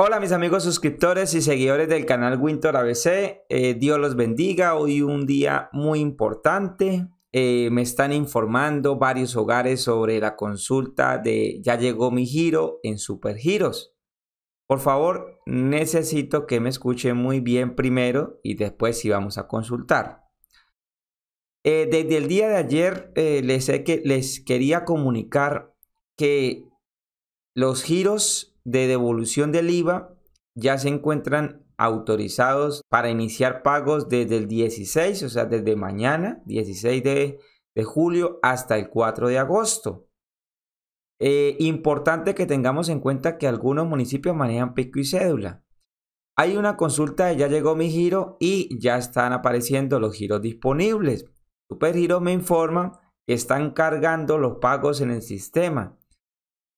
Hola mis amigos suscriptores y seguidores del canal Winter ABC, eh, Dios los bendiga, hoy un día muy importante, eh, me están informando varios hogares sobre la consulta de ya llegó mi giro en Supergiros. Por favor, necesito que me escuchen muy bien primero y después si vamos a consultar. Eh, desde el día de ayer les, que les quería comunicar que los giros de devolución del IVA ya se encuentran autorizados para iniciar pagos desde el 16, o sea, desde mañana, 16 de, julio, hasta el 4 de agosto. Eh, importante que tengamos en cuenta que algunos municipios manejan pico y cédula. Hay una consulta de ya llegó mi giro y ya están apareciendo los giros disponibles. Supergiro me informa que están cargando los pagos en el sistema.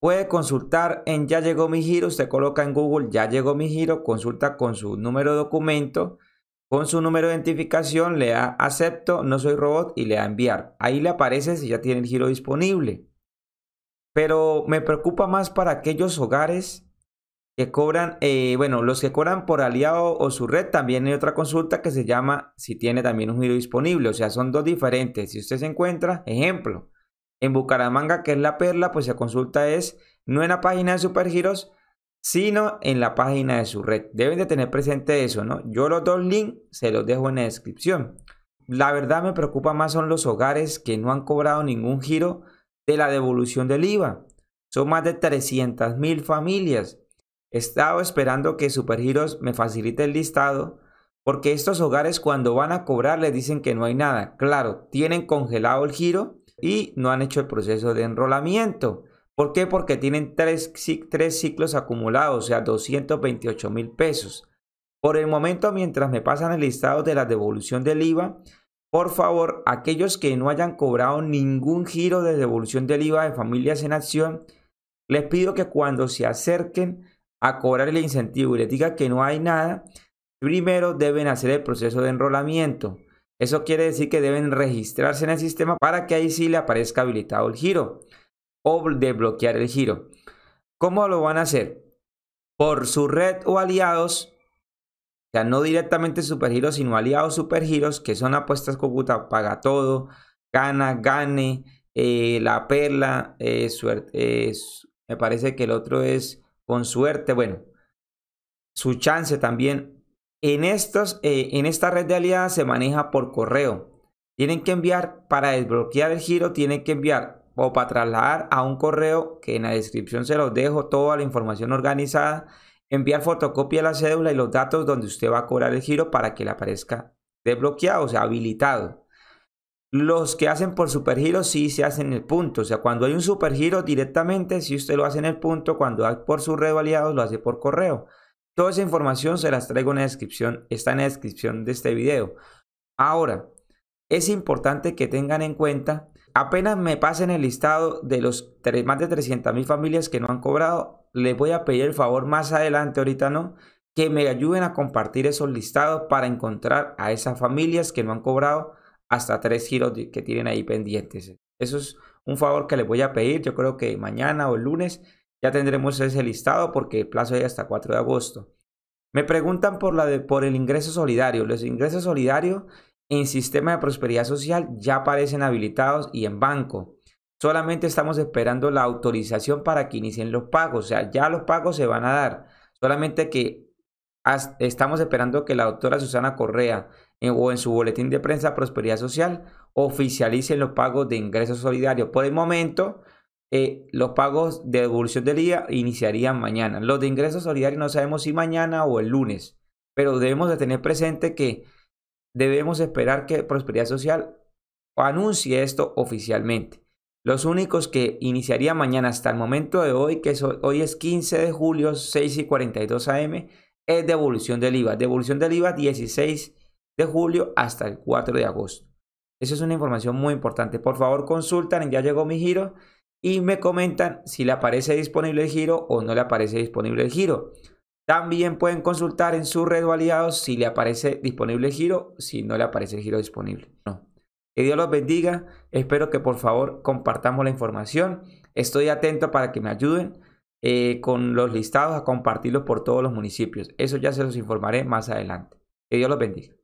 Puede consultar en Ya llegó mi giro. Usted coloca en Google Ya llegó mi giro. Consulta con su número de documento, con su número de identificación. Le da acepto, no soy robot y le da enviar. Ahí le aparece si ya tiene el giro disponible. Pero me preocupa más para aquellos hogares que cobran, eh, bueno, los que cobran por aliado o su red, también hay otra consulta que se llama si tiene también un giro disponible. O sea, son dos diferentes. Si usted se encuentra, ejemplo, en Bucaramanga, que es la perla, pues la consulta es no en la página de Supergiros, sino en la página de su red. Deben de tener presente eso, ¿no? Yo los dos links se los dejo en la descripción. La verdad me preocupa más son los hogares que no han cobrado ningún giro de la devolución del IVA. Son más de 300.000 familias. He estado esperando que Supergiros me facilite el listado porque estos hogares cuando van a cobrar les dicen que no hay nada. Claro, tienen congelado el giro y no han hecho el proceso de enrolamiento. ¿Por qué? Porque tienen tres, ciclos acumulados, o sea, 228 mil pesos. Por el momento, mientras me pasan el listado de la devolución del IVA, por favor, aquellos que no hayan cobrado ningún giro de devolución del IVA de familias en acción, les pido que cuando se acerquen a cobrar el incentivo y les diga que no hay nada, primero deben hacer el proceso de enrolamiento. Eso quiere decir que deben registrarse en el sistema para que ahí sí le aparezca habilitado el giro o desbloquear el giro. ¿Cómo lo van a hacer? Por su red o aliados, ya no directamente supergiros, sino aliados supergiros, que son apuestas con Cúcuta, paga todo, gana, gane, eh, la perla, eh, suerte, eh, me parece que el otro es con suerte, bueno, su chance también en, eh, en esta red de aliadas se maneja por correo. Tienen que enviar, para desbloquear el giro, tienen que enviar o para trasladar a un correo, que en la descripción se los dejo toda la información organizada, enviar fotocopia de la cédula y los datos donde usted va a cobrar el giro para que le aparezca desbloqueado, o sea, habilitado. Los que hacen por supergiro sí se hacen el punto. O sea, cuando hay un supergiro directamente, si usted lo hace en el punto, cuando hay por su red de aliados, lo hace por correo. Toda esa información se las traigo en la descripción, está en la descripción de este video. Ahora, es importante que tengan en cuenta, apenas me pasen el listado de los más de mil familias que no han cobrado, les voy a pedir el favor más adelante, ahorita no, que me ayuden a compartir esos listados para encontrar a esas familias que no han cobrado hasta tres giros que tienen ahí pendientes. Eso es un favor que les voy a pedir, yo creo que mañana o el lunes ya tendremos ese listado porque el plazo es hasta 4 de agosto. Me preguntan por, la de, por el ingreso solidario. Los ingresos solidarios en sistema de prosperidad social ya aparecen habilitados y en banco. Solamente estamos esperando la autorización para que inicien los pagos. O sea, ya los pagos se van a dar. Solamente que estamos esperando que la doctora Susana Correa o en su boletín de prensa Prosperidad Social oficialicen los pagos de ingresos solidarios. Por el momento, eh, los pagos de devolución del IVA iniciarían mañana. Los de ingresos solidarios no sabemos si mañana o el lunes, pero debemos de tener presente que debemos esperar que Prosperidad Social anuncie esto oficialmente. Los únicos que iniciarían mañana hasta el momento de hoy, que hoy, hoy es 15 de julio, 6 y 42 AM, es devolución del IVA. Devolución del IVA 16 de julio hasta el 4 de agosto. Esa es una información muy importante. Por favor, consultan, ya llegó mi giro y me comentan si le aparece disponible el giro o no le aparece disponible el giro. También pueden consultar en su red o aliados si le aparece disponible el giro, si no le aparece el giro disponible. No. Que Dios los bendiga. Espero que por favor compartamos la información. Estoy atento para que me ayuden eh, con los listados a compartirlos por todos los municipios. Eso ya se los informaré más adelante. Que Dios los bendiga.